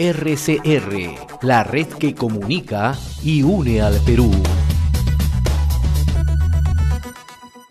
RCR, la red que comunica y une al Perú.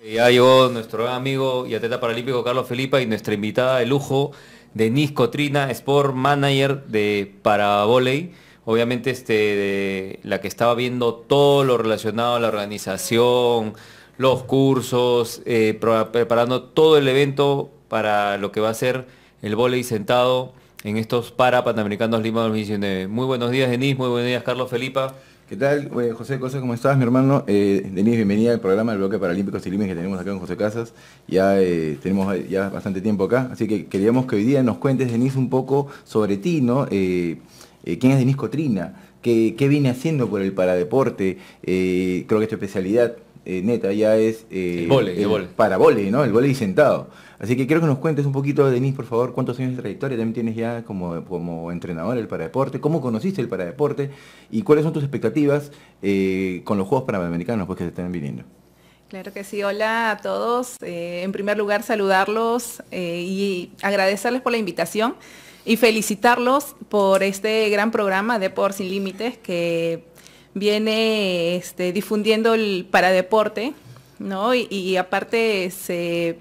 Ya llegó nuestro amigo y atleta paralímpico Carlos Felipa y nuestra invitada de lujo, Denise Cotrina, Sport Manager de voley Obviamente este, la que estaba viendo todo lo relacionado a la organización, los cursos, eh, preparando todo el evento para lo que va a ser el voley sentado en estos para Panamericanos Lima 2019. Muy buenos días, Denis. Muy buenos días, Carlos Felipa. ¿Qué tal, José? José ¿Cómo estás, mi hermano? Eh, Denis, bienvenida al programa del Bloque Paralímpico Limes que tenemos acá con José Casas. Ya eh, tenemos ya bastante tiempo acá, así que queríamos que hoy día nos cuentes, Denis, un poco sobre ti, ¿no? Eh, eh, ¿Quién es Denis Cotrina? ¿Qué, ¿Qué, viene haciendo por el paradeporte? creo que es tu especialidad. Eh, neta ya es eh, para vole, ¿no? El vole sentado. Así que quiero que nos cuentes un poquito, Denis, por favor, cuántos años de trayectoria también tienes ya como, como entrenador el paradeporte, cómo conociste el paradeporte y cuáles son tus expectativas eh, con los Juegos Panamericanos pues, que se están viniendo. Claro que sí, hola a todos. en primer lugar, saludarlos y agradecerles por la invitación y felicitarlos por este gran programa de Por Sin Límites que viene este, difundiendo el paradeporte, ¿no? Y, aparte se,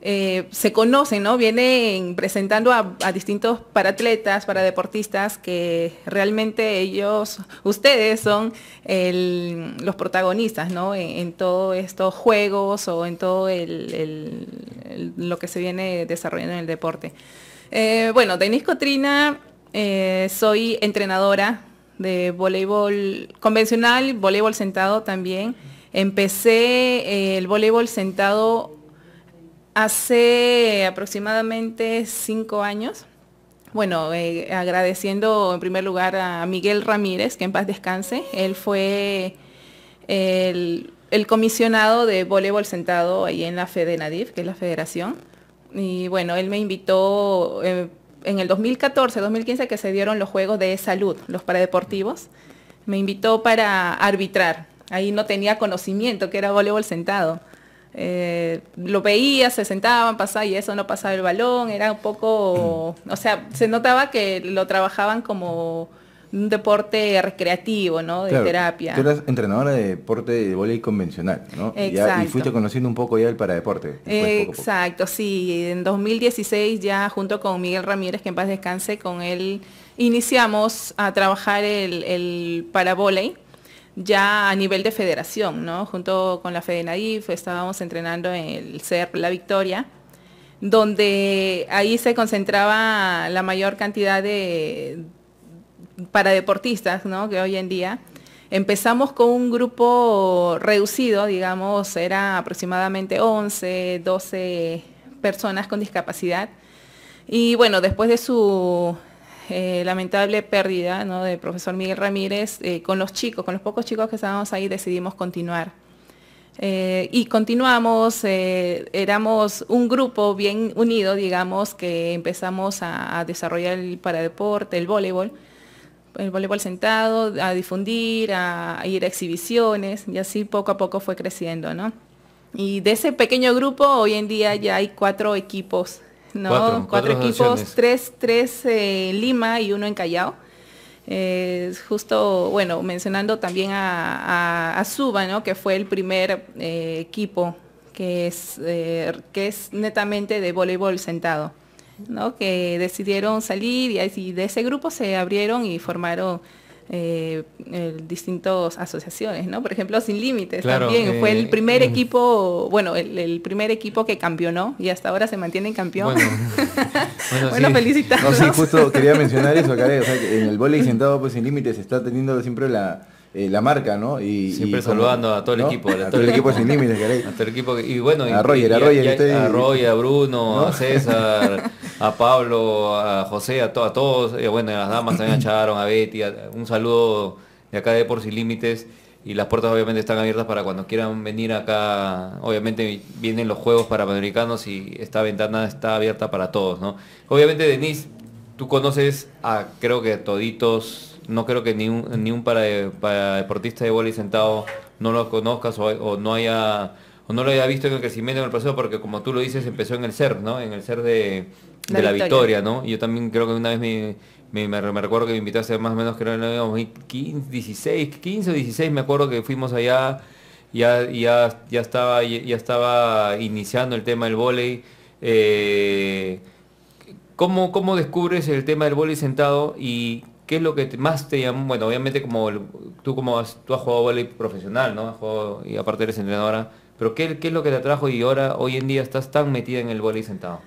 eh, conocen, ¿no? Vienen presentando a, distintos paratletas, paradeportistas, que realmente ellos, ustedes son los protagonistas, En, todos estos juegos o en todo lo que se viene desarrollando en el deporte. Eh, bueno, Denise Cotrina, eh, soy entrenadora de voleibol convencional, voleibol sentado también. Empecé eh, el voleibol sentado hace aproximadamente cinco años. Bueno, eh, agradeciendo en primer lugar a Miguel Ramírez, que en paz descanse. Él fue el, comisionado de voleibol sentado ahí en la FEDENADIF, que es la federación. Y bueno, él me invitó eh, en el 2014-2015 que se dieron los Juegos de Salud, los paradeportivos, me invitó para arbitrar. Ahí no tenía conocimiento que era voleibol sentado. Eh, lo veía, se sentaban, pasaba y eso no pasaba el balón, era un poco, o sea, se notaba que lo trabajaban como un deporte recreativo, ¿no? De terapia. Tú eras entrenadora de deporte de voleibol convencional, ¿no? Exacto. Y, fuiste conociendo un poco ya el paradeporte. Exacto, sí. En 2016 ya junto con Miguel Ramírez, que en paz descanse, con él iniciamos a trabajar el, el ya a nivel de federación, ¿no? Junto con la FEDENAIF estábamos entrenando en el CERP La Victoria, donde ahí se concentraba la mayor cantidad de, para deportistas, ¿no? Que hoy en día. Empezamos con un grupo reducido, digamos, era aproximadamente 11, 12 personas con discapacidad. Y bueno, después de su eh, lamentable pérdida ¿no? del profesor Miguel Ramírez, eh, con los chicos, con los pocos chicos que estábamos ahí, decidimos continuar. Eh, y continuamos, éramos un grupo bien unido, digamos, que empezamos a, a desarrollar el paradeporte, el voleibol el voleibol sentado, a difundir, a ir a exhibiciones y así poco a poco fue creciendo, ¿no? Y de ese pequeño grupo hoy en día ya hay cuatro equipos, ¿no? Cuatro, equipos, tres, en eh, Lima y uno en Callao. Eh, justo, bueno, mencionando también a, Suba, ¿no? Que fue el primer eh, equipo que es, que es netamente de voleibol sentado que decidieron salir y, de ese grupo se abrieron y formaron eh, distintas asociaciones, Por ejemplo, Sin Límites también. Eh, fue el primer equipo, bueno, el, primer equipo que campeonó y hasta ahora se mantiene campeón. Bueno, bueno, justo quería mencionar eso, acá, en el voleibol sentado, pues Sin Límites está teniendo siempre la eh, la marca, ¿no? Y, Siempre saludando a todo el equipo. A, todo, el equipo, sin límites, A todo el equipo. Y bueno, a Roger, a A a Bruno, a César, a Pablo, a José, a, todos. Eh, bueno, a las damas también a Charon, a Betty. un saludo de acá de Por Sin Límites y las puertas obviamente están abiertas para cuando quieran venir acá. Obviamente vienen los juegos para panamericanos y esta ventana está abierta para todos, ¿no? Obviamente, Denise, tú conoces a creo que toditos no creo que ni un, ni un para, deportista de voleibol sentado no lo conozcas o, no haya no lo haya visto en el crecimiento en el proceso porque como tú lo dices empezó en el ser no en el ser de, la, victoria. no y yo también creo que una vez me recuerdo que me invitaste más o menos creo en el 16 15 o 16 me acuerdo que fuimos allá ya ya ya estaba ya estaba iniciando el tema del volei eh, ¿Cómo, descubres el tema del vóley sentado y ¿qué es lo que más te llamó? Bueno, obviamente como tú como tú has jugado voleibol profesional, ¿no? y aparte eres entrenadora, pero ¿qué, es lo que te atrajo y ahora hoy en día estás tan metida en el voleibol sentado?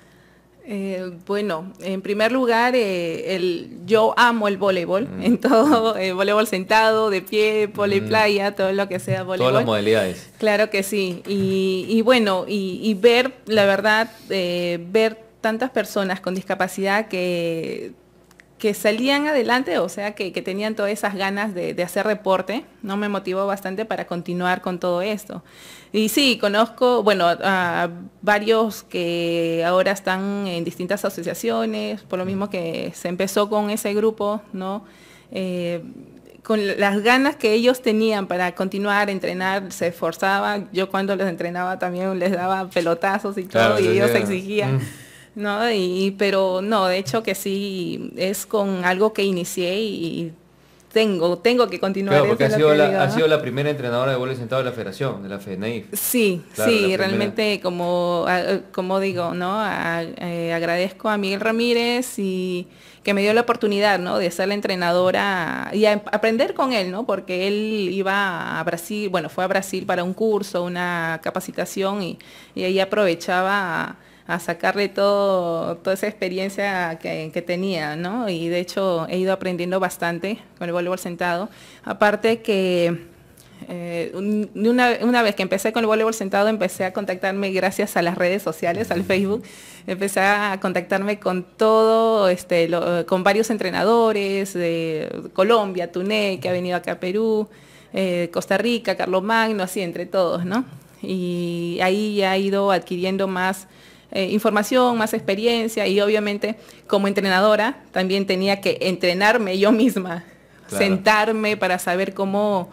Eh, bueno, en primer lugar, eh, el, yo amo el voleibol, mm. en todo, mm. el eh, voleibol sentado, de pie, poli mm. playa, todo lo que sea voleibol. Todas las modalidades. Claro que sí, y, bueno, y, ver, la verdad, ver tantas personas con discapacidad que que salían adelante, o sea, que, tenían todas esas ganas de, hacer reporte, ¿no? Me motivó bastante para continuar con todo esto. Y sí, conozco, bueno, a varios que ahora están en distintas asociaciones, por lo mismo que se empezó con ese grupo, ¿no? Eh, con las ganas que ellos tenían para continuar, entrenar, se esforzaban. Yo cuando les entrenaba también les daba pelotazos y todo, y ellos exigían. Mm. ¿no? Y, pero no, de hecho que sí, es con algo que inicié y tengo, tengo que continuar. Claro, porque ha sido, la, primera entrenadora de voleibol sentado de la federación, de la FENAIF. Sí, sí, realmente como, como digo, ¿no? Eh, agradezco a Miguel Ramírez y que me dio la oportunidad, ¿no? De ser la entrenadora y aprender con él, ¿no? Porque él iba a Brasil, bueno, fue a Brasil para un curso, una capacitación y, y ahí aprovechaba a sacarle todo, toda esa experiencia que, tenía, ¿no? Y de hecho he ido aprendiendo bastante con el voleibol sentado. Aparte que eh, una, vez que empecé con el voleibol sentado, empecé a contactarme gracias a las redes sociales, al Facebook. Empecé a contactarme con todo, este, con varios entrenadores de Colombia, Tuné, que ha venido acá a Perú, eh, Costa Rica, Carlos Magno, así entre todos, ¿no? Y ahí ya he ido adquiriendo más eh, información, más experiencia y obviamente como entrenadora también tenía que entrenarme yo misma, sentarme para saber cómo,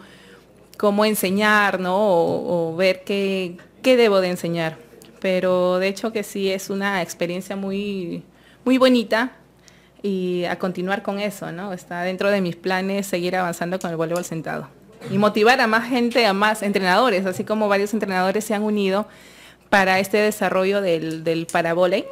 cómo enseñar, O, ver qué, debo de enseñar. Pero de hecho que sí es una experiencia muy, muy bonita y a continuar con eso, ¿no? Está dentro de mis planes seguir avanzando con el voleibol sentado y motivar a más gente, a más entrenadores, así como varios entrenadores se han unido para este desarrollo del, del parabole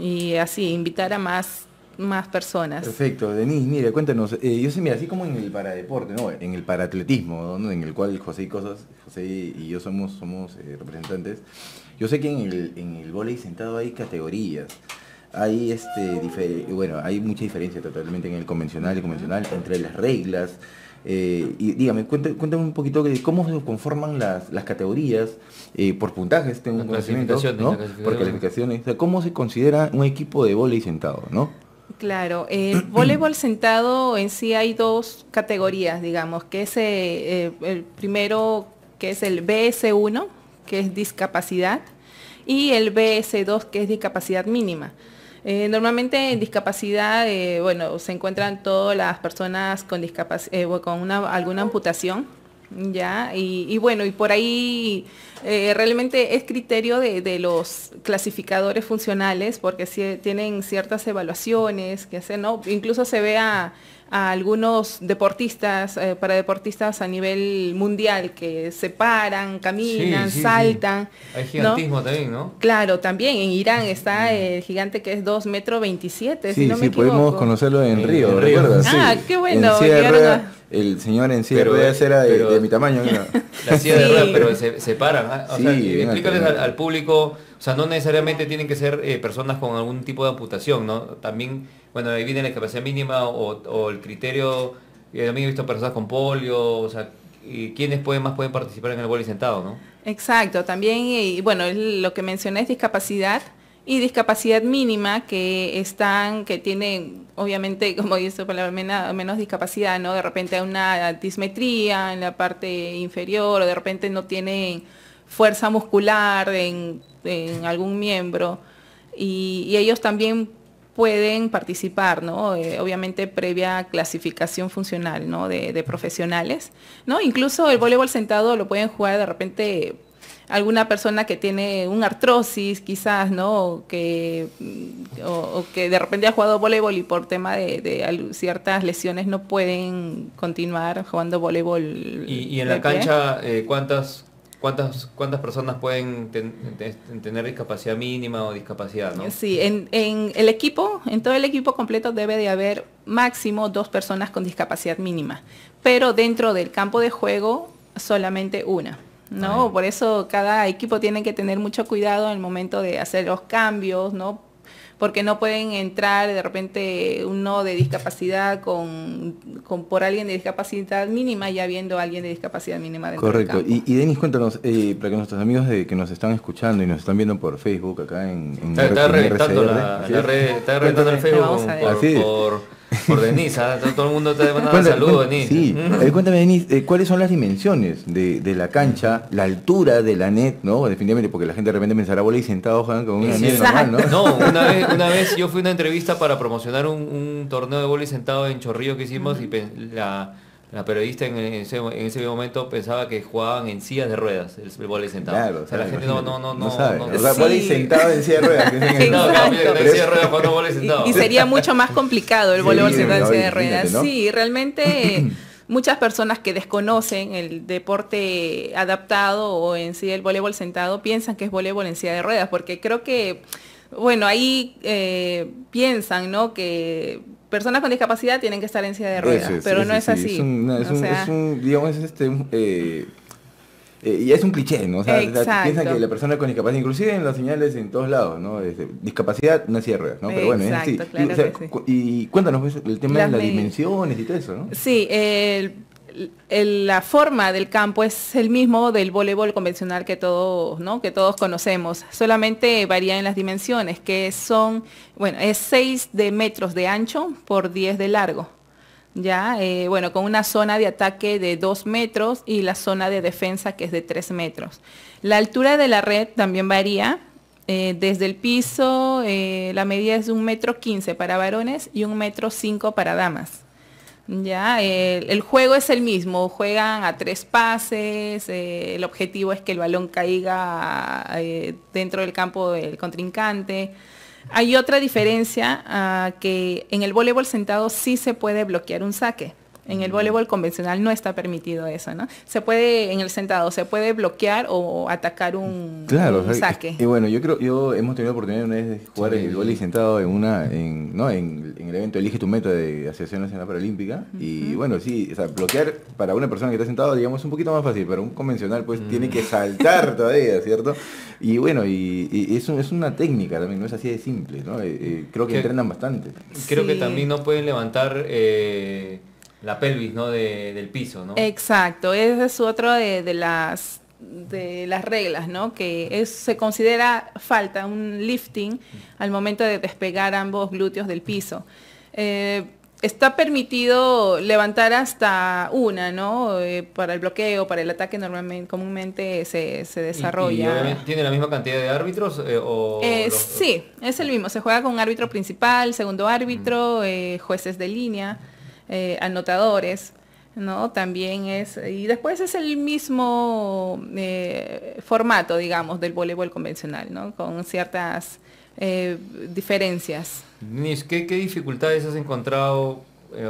y así invitar a más más personas. Perfecto, Denise, mire, cuéntanos, eh, yo sé, mira, así como en el paradeporte, ¿no? En el paraatletismo, en el cual José y Cosas, José y yo somos, somos eh, representantes, yo sé que en el, en el sentado hay categorías, hay este, bueno, hay mucha diferencia totalmente en el convencional y convencional, entre las reglas, eh, y dígame, cuéntame, un poquito de cómo se conforman las, categorías eh, por puntajes, tengo conocimiento, ¿no? por calificaciones. ¿Cómo se considera un equipo de voleibol sentado, no? Claro, eh, el voleibol sentado en sí hay dos categorías, digamos, que es el primero, que es el BS1, que es discapacidad, y el BS2, que es discapacidad mínima. Eh, normalmente en discapacidad, eh, bueno, se encuentran todas las personas con, eh, con una, alguna amputación ya, y, bueno, y por ahí eh, realmente es criterio de, los clasificadores funcionales, porque si eh, tienen ciertas evaluaciones que hacen, ¿no? Incluso se ve a, algunos deportistas, eh, para deportistas a nivel mundial, que se paran, caminan, saltan. Hay gigantismo también, ¿no? Claro, también. En Irán está el gigante que es 2 metros 27, si no me equivoco. pudimos conocerlo en Río, en Ah, qué bueno el señor en silla de ruedas eh, era de, mi tamaño. Mira. La silla de ruedas, pero se, se ¿ah? O sea, explícales al, público, o sea, no necesariamente tienen que ser eh, personas con algún tipo de amputación, ¿no? También, bueno, ahí viene la capacidad mínima o, el criterio, yo eh, también he visto personas con polio, o sea, y quiénes pueden, más pueden participar en el boli sentado, ¿no? Exacto, también, y bueno, lo que mencioné es discapacidad y discapacidad mínima que están, que tienen, obviamente, como dice palabra, menos, discapacidad, ¿no? De repente hay una dismetría en la parte inferior, o de repente no tienen fuerza muscular en, algún miembro. Y, ellos también pueden participar, ¿no? Eh, obviamente previa clasificación funcional, ¿no? De, de profesionales, ¿no? Incluso el voleibol sentado lo pueden jugar de repente alguna persona que tiene un artrosis quizás, ¿no? O que, que de repente ha jugado voleibol y por tema de, ciertas lesiones no pueden continuar jugando voleibol. ¿Y, en la cancha eh, cuántas ¿Cuántas, ¿Cuántas personas pueden tener discapacidad mínima o discapacidad? ¿no? Sí, en, el equipo, en todo el equipo completo debe de haber máximo dos personas con discapacidad mínima, pero dentro del campo de juego solamente una. ¿no? Por eso cada equipo tiene que tener mucho cuidado en el momento de hacer los cambios, ¿no? Porque no pueden entrar de repente uno de discapacidad con, con por alguien de discapacidad mínima ya viendo a alguien de discapacidad mínima Correcto. Y, y Denis, cuéntanos, eh, para que nuestros amigos de, que nos están escuchando y nos están viendo por Facebook acá en, está, reventando la, red, el Facebook por por Denise, ah, todo el mundo te manda un saludo, Denise. Sí, cuéntame, Denise, eh, ¿cuáles son las dimensiones de, la cancha, la altura de la net, ¿no? Definitivamente, porque la gente de repente pensará, bola sentado juegan como una sí, normal, ¿no? No, una vez, yo fui a una entrevista para promocionar un, un torneo de bola sentado en Chorrillo que hicimos y la la periodista en ese, en ese momento pensaba que jugaban en sillas de ruedas, el, voleibol sentado. Claro, o sea, la gente no, no, no, no, no sabe. No, o sea, sí. sentado en silla de ruedas. En silla de sentado. Y, sería mucho más complicado el voleibol sentado en silla de ruedas. Sí, realmente muchas personas que desconocen el deporte adaptado o en sí el voleibol sentado piensan que es voleibol en silla de ruedas, porque creo que bueno, ahí eh, piensan, ¿no? Que personas con discapacidad tienen que estar en silla de ruedas, pero no es, así. Es un, este, eh, eh, y es un cliché, ¿no? O sea, piensan que la persona con discapacidad, inclusive en las señales en todos lados, ¿no? Este, discapacidad no es de ruedas, ¿no? Pero bueno, es así. y, sí. y, cuéntanos pues, el tema de las dimensiones y todo eso, ¿no? Sí, el la forma del campo es el mismo del voleibol convencional que todos, que todos conocemos, solamente varía en las dimensiones, que son, bueno, es 6 de metros de ancho por 10 de largo. Ya, eh, bueno, con una zona de ataque de 2 metros y la zona de defensa que es de 3 metros. La altura de la red también varía, eh, desde el piso eh, la medida es de 1,15 metro 15 para varones y 1,5 metro 5 para damas. Ya, el, juego es el mismo, juegan a tres pases, eh, el objetivo es que el balón caiga eh, dentro del campo del contrincante. Hay otra diferencia ah, que en el voleibol sentado sí se puede bloquear un saque. En el mm. voleibol convencional no está permitido eso, ¿no? Se puede, en el sentado, se puede bloquear o atacar un, un saque. Y bueno, yo creo, yo hemos tenido oportunidad una vez de jugar en el voleibol sentado en una, en, ¿no? En, el evento Elige tu meta de Asociación Nacional Paralímpica. Y bueno, sí, o sea, bloquear para una persona que está sentado digamos, es un poquito más fácil, pero un convencional pues mm. tiene que saltar todavía, ¿cierto? Y bueno, y, eso es, una técnica también, no es así de simple, ¿no? Eh, eh, creo que, entrenan bastante. Creo que también no pueden levantar... Eh, la pelvis, ¿no? De, del piso, ¿no? Exacto, ese es otro de, las de las reglas, ¿no? Que es, se considera falta un lifting al momento de despegar ambos glúteos del piso. Eh, está permitido levantar hasta una, ¿no? Eh, para el bloqueo, para el ataque normalmente, comúnmente se, se desarrolla. ¿Y, tiene la misma cantidad de árbitros? Eh, o Sí, es el mismo. Se juega con árbitro principal, segundo árbitro, jueces de línea. Eh, anotadores. ¿no? También es, y después es el mismo eh, formato, digamos, del voleibol convencional, ¿no? Con ciertas eh, diferencias. ¿qué, dificultades has encontrado,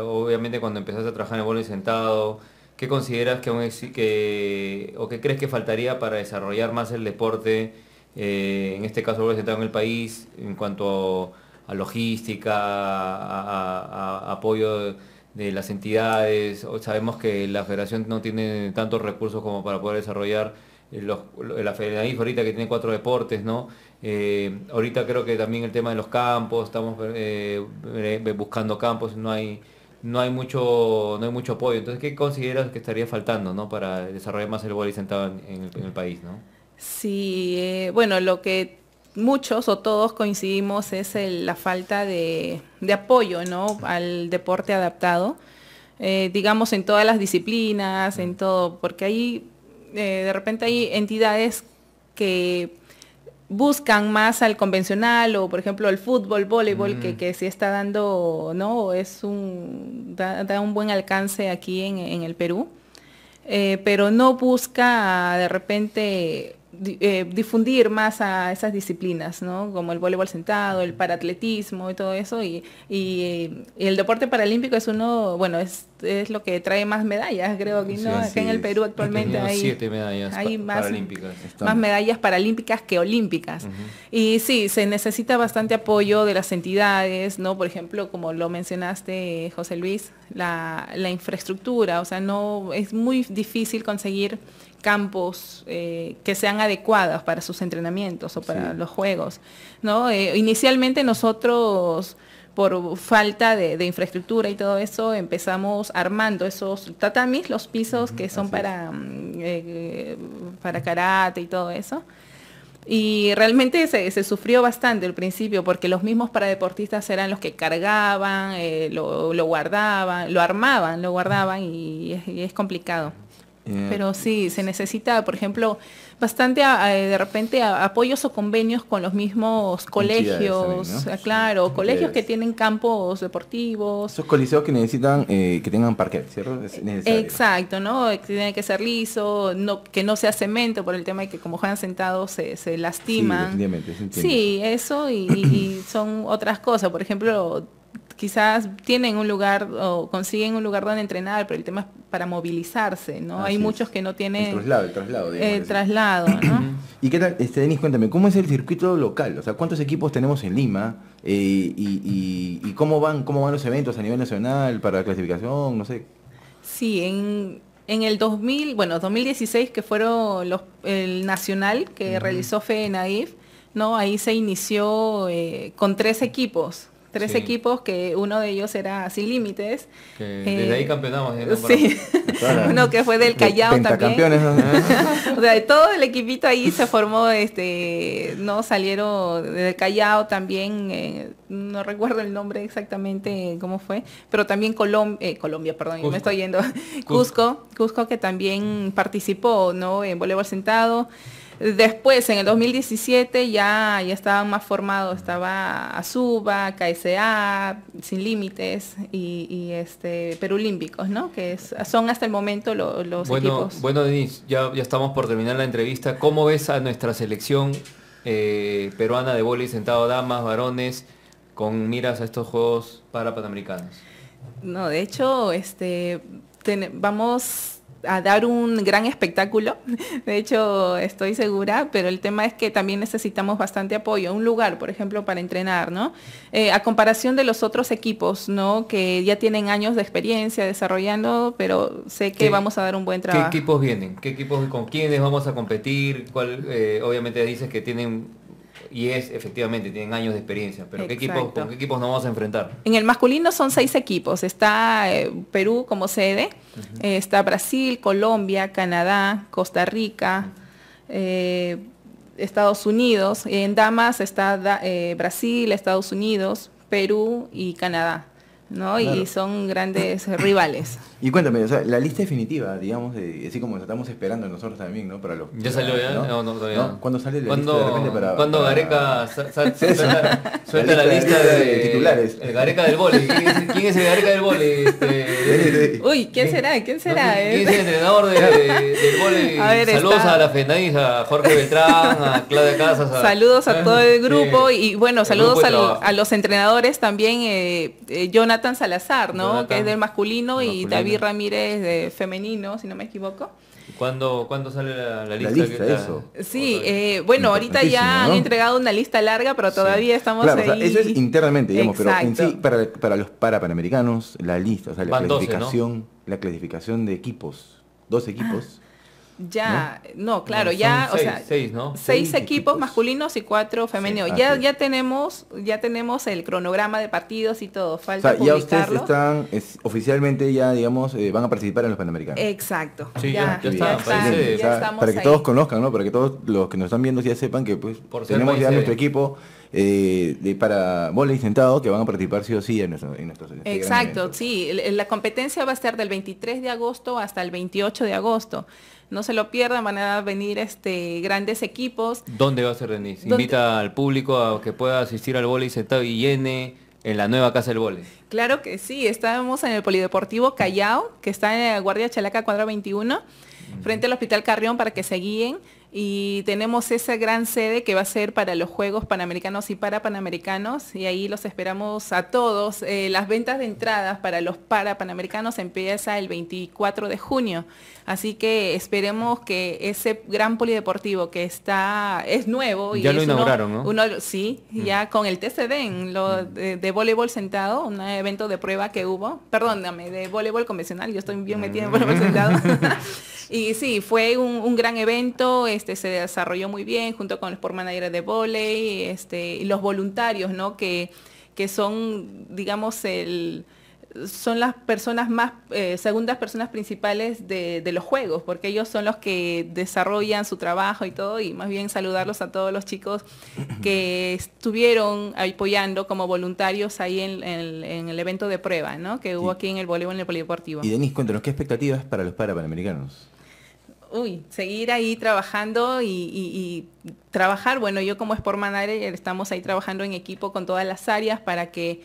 obviamente, cuando empezaste a trabajar en el voleibol sentado? ¿Qué consideras que aún es, o qué crees que faltaría para desarrollar más el deporte, en este caso el voleibol sentado en el país, en cuanto a logística, a apoyo? de las entidades, sabemos que la federación no tiene tantos recursos como para poder desarrollar eh, la federación ahorita que tiene cuatro deportes, ¿no? Eh, ahorita creo que también el tema de los campos, estamos eh, buscando campos, no hay, no hay mucho, no hay mucho apoyo. Entonces, ¿qué consideras que estaría faltando para desarrollar más el voleibol sentado en, el, país? Sí, bueno, lo que muchos o todos coincidimos es la falta de, apoyo al deporte adaptado, eh, digamos en todas las disciplinas, en todo, porque ahí eh, de repente hay entidades que buscan más al convencional o por ejemplo el fútbol, voleibol, que, sí está dando, ¿no? Es un, da, un buen alcance aquí en, el Perú. Eh, pero no busca de repente eh, difundir más a esas disciplinas, ¿no? Como el voleibol sentado, el paratletismo y todo eso. y, y el deporte paralímpico es uno, bueno, es es lo que trae más medallas, creo que en el Perú actualmente hay medallas más, más medallas paralímpicas que olímpicas. Y sí, se necesita bastante apoyo de las entidades, ¿no? Por ejemplo, como lo mencionaste, José Luis, la, infraestructura, o sea, no es muy difícil conseguir campos eh, que sean adecuados para sus entrenamientos o para los juegos. ¿no? Eh, inicialmente nosotros por falta de, infraestructura y todo eso, empezamos armando esos tatamis, los pisos que son para, mm, eh, para karate y todo eso. Y realmente se, sufrió bastante al principio porque los mismos paradeportistas eran los que cargaban, eh, lo, guardaban, lo armaban, lo guardaban y es complicado. Eh, Pero sí, se necesita, por ejemplo, bastante de repente apoyos o convenios con los mismos colegios, ah, claro, colegios que tienen campos deportivos. Esos coliseos que necesitan eh, que tengan parquet, ¿cierto? Exacto, ¿no? Eh, tiene que ser liso, que no sea cemento por el tema de que como juegan sentados se, se lastiman. Sí, eso y son otras cosas. Por ejemplo, quizás tienen un lugar o consiguen un lugar donde entrenar, pero el tema es para movilizarse, ¿no? Hay muchos que no tienen... El traslado, el traslado. Eh, traslado, ¿no? ¿Y qué tal, este, cuéntame, cómo es el circuito local? O sea, ¿cuántos equipos tenemos en Lima? Eh, y, cómo van cómo van los eventos a nivel nacional para la clasificación? No sé. Sí, en, el 2000, bueno, 2016, que fueron el nacional que realizó ¿no? Ahí se inició eh, con tres equipos, tres equipos que uno de ellos era Sin Límites. Que desde ahí eh, campeonamos. ¿eh? Sí, uno que fue del Callao también. o sea, todo el equipito ahí se formó, este, no salieron del Callao también, eh, no recuerdo el nombre exactamente cómo fue, pero también Colom Colombia, perdón, me estoy yendo, Cusco. Cusco, que también participó, ¿no? En voleibol sentado. Después, en el 2017, ya, ya estaban más formados, estaba Azuba, KSA, Sin Límites y, y este ¿no? Que son hasta el momento los bueno, equipos. Bueno, Denise, ya, estamos por terminar la entrevista. ¿Cómo ves a nuestra selección eh, peruana de vóley sentado damas, varones, con miras a estos Juegos para Panamericanos? No, de hecho, este, vamos a dar un gran espectáculo, de hecho estoy segura, pero el tema es que también necesitamos bastante apoyo, un lugar, por ejemplo, para entrenar, ¿no? Eh, a comparación de los otros equipos, ¿no? Que ya tienen años de experiencia desarrollando, pero sé que vamos a dar un buen trabajo. ¿Qué equipos vienen? ¿Qué equipos con quiénes vamos a competir? ¿Cuál, eh, obviamente dices que tienen y es efectivamente, tienen años de experiencia. Pero ¿qué equipos, ¿con qué equipos nos vamos a enfrentar? En el masculino son seis equipos. Está eh, Perú como sede, eh, está Brasil, Colombia, Canadá, Costa Rica, eh, Estados Unidos. En damas está Brasil, Estados Unidos, Perú y Canadá. Y son grandes rivales. Y cuéntame, o sea, la lista definitiva, digamos, de, así como estamos esperando nosotros también, ¿no? Para los, ¿Ya salió ya? ¿no? No, todavía. ¿No? sale la lista de repente para...? Cuando Gareca suelta, la lista, de, titulares? El Gareca del Boli. ¿Quién es, el Gareca del vole? Uy, ¿quién será? ¿Quién será? ¿Eh? es el entrenador de, del volei? Saludos a la Fendaís, a Jorge Beltrán, a Claudia Casas. Saludos a eh, todo el grupo eh, y bueno, saludos a, los entrenadores también, Jonathan Salazar, ¿no? que es del masculino, masculino, y David Ramírez de femenino, si no me equivoco. ¿Cuándo, sale la, lista? Sí, eh, bueno, ahorita ya han entregado una lista larga, pero todavía estamos ahí. eso es internamente, digamos, pero en sí, para, los para panamericanos, la lista, o sea, la clasificación, la clasificación de equipos, dos equipos. Ya, no, claro, ya, o sea, seis, equipos, masculinos y cuatro femeninos. ya, ya tenemos, ya tenemos el cronograma de partidos y todo. Falta ya ustedes están oficialmente ya, digamos, eh, van a participar en los Panamericanos. Exacto. ya, Para que todos conozcan, ¿no? Para que todos los que nos están viendo ya sepan que pues tenemos ya nuestro equipo. Eh, para voleibol sentado que van a participar sí o sí en, nuestros en este Exacto, sí. La competencia va a estar del 23 de agosto hasta el 28 de agosto. No se lo pierdan, van a venir este, grandes equipos. ¿Dónde va a ser, Denise? Invita al público a que pueda asistir al vóley sentado y llene en la nueva Casa del vóley. Claro que sí, estamos en el Polideportivo Callao, que está en la Guardia Chalaca, cuadra 21, frente al Hospital Carrión, para que se guíen y tenemos esa gran sede que va a ser para los Juegos Panamericanos y para Panamericanos y ahí los esperamos a todos. Eh, las ventas de entradas para los para Panamericanos empieza el 24 de junio, así que esperemos que ese gran polideportivo que está es nuevo y ya lo inauguraron, uno, ¿no? sí, mm. ya con el TCD, lo mm. de, voleibol sentado, un evento de prueba que hubo, perdóname, de voleibol convencional, yo estoy bien metida en voleibol mm. sentado. y sí, fue un, gran evento. Este, se desarrolló muy bien junto con los por managers de volei, este, y los voluntarios, Que, que son, digamos, el son las personas más, eh, segundas personas principales de, los juegos, porque ellos son los que desarrollan su trabajo y todo, y más bien saludarlos a todos los chicos que estuvieron apoyando como voluntarios ahí en, el evento de prueba, Que hubo aquí en el voleibol en el polideportivo. Y Denis, cuéntanos, ¿qué expectativas para los parapanamericanos? uy, seguir ahí trabajando y, trabajar. Bueno, yo como Sport Manager estamos ahí trabajando en equipo con todas las áreas para que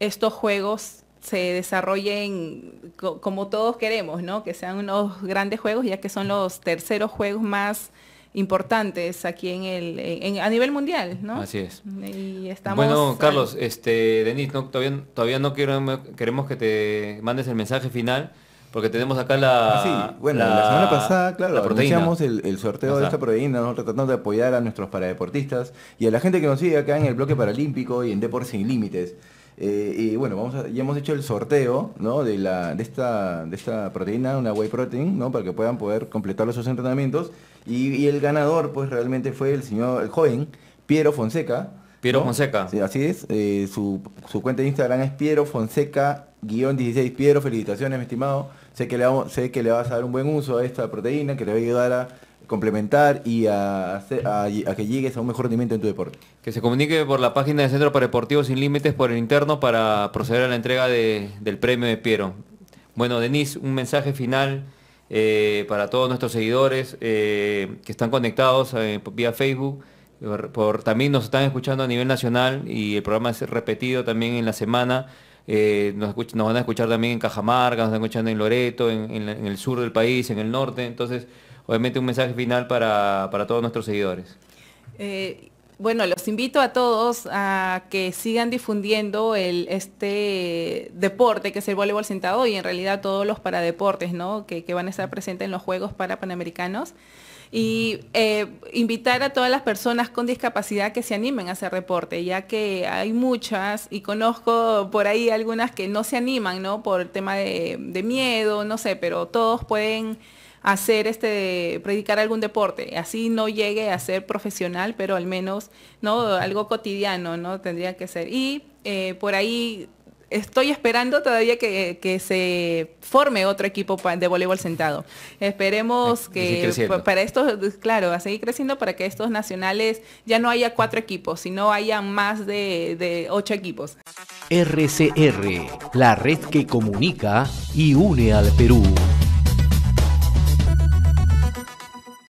estos juegos se desarrollen como todos queremos, ¿no? Que sean unos grandes juegos, ya que son los terceros juegos más importantes aquí en el a nivel mundial, ¿no? Así es. bueno, Carlos, este, Denis, todavía, todavía no quiero, queremos que te mandes el mensaje final porque tenemos acá la. Ah, sí, bueno, la, semana pasada, claro, anunciamos el, el sorteo de esta proteína, nosotros tratando de apoyar a nuestros paradeportistas y a la gente que nos sigue acá en el bloque paralímpico y en Deportes Sin Límites. Eh, y bueno, vamos ya hemos hecho el sorteo ¿no? de, la, de, esta, de esta proteína, una whey protein, ¿no? para que puedan poder completar los entrenamientos. Y, el ganador, pues realmente fue el señor, el joven, Piero Fonseca. Piero Fonseca. Sí, así es. Eh, su, su cuenta de Instagram es Piero Fonseca-16. Piero, felicitaciones, mi estimado sé que, le sé que le vas a dar un buen uso a esta proteína que le va a ayudar a complementar y a, que llegues a un mejor rendimiento en tu deporte. Que se comunique por la página del Centro para Deportivos Sin Límites por el interno para proceder a la entrega del premio de Piero. Bueno, Denis un mensaje final eh, para todos nuestros seguidores eh, que están conectados eh, vía Facebook. también nos están escuchando a nivel nacional y el programa es repetido también en la semana. Eh, nos, van a escuchar también en Cajamarca, nos están escuchando en Loreto, en, el sur del país, en el norte. Entonces, obviamente un mensaje final para, todos nuestros seguidores. Eh, bueno, los invito a todos a que sigan difundiendo este deporte que es el voleibol sentado y en realidad todos los paradeportes que, que van a estar presentes en los Juegos para Panamericanos y eh, invitar a todas las personas con discapacidad que se animen a hacer deporte ya que hay muchas y conozco por ahí algunas que no se animan, ¿no? Por el tema de, miedo, no sé, pero todos pueden hacer este, predicar algún deporte, así no llegue a ser profesional, pero al menos, ¿no? Algo cotidiano, ¿no? Tendría que ser. Y eh, por ahí estoy esperando todavía que, se forme otro equipo de voleibol sentado. Esperemos que para esto, claro, a seguir creciendo para que estos nacionales ya no haya cuatro equipos, sino haya más de ocho equipos. RCR, la red que comunica y une al Perú.